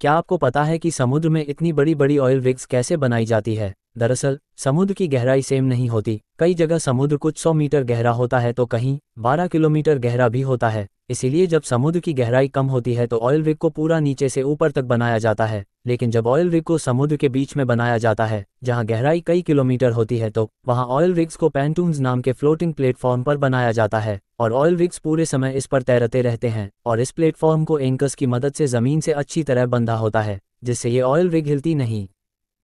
क्या आपको पता है कि समुद्र में इतनी बड़ी बड़ी ऑयल रिग्स कैसे बनाई जाती है दरअसल समुद्र की गहराई सेम नहीं होती कई जगह समुद्र कुछ सौ मीटर गहरा होता है तो कहीं बारह किलोमीटर गहरा भी होता है इसीलिए जब समुद्र की गहराई कम होती है तो ऑयल रिग को पूरा नीचे से ऊपर तक बनाया जाता है लेकिन जब ऑयल रिग को समुद्र के बीच में बनाया जाता है जहां गहराई कई किलोमीटर होती है तो वहां ऑयल रिग्स को पैंटून्स नाम के फ्लोटिंग प्लेटफॉर्म पर बनाया जाता है और ऑयल विग्स पूरे समय इस पर तैरते रहते हैं और इस प्लेटफॉर्म को एंकर्स की मदद से जमीन से अच्छी तरह बंधा होता है जिससे ये ऑयल विग हिलती नहीं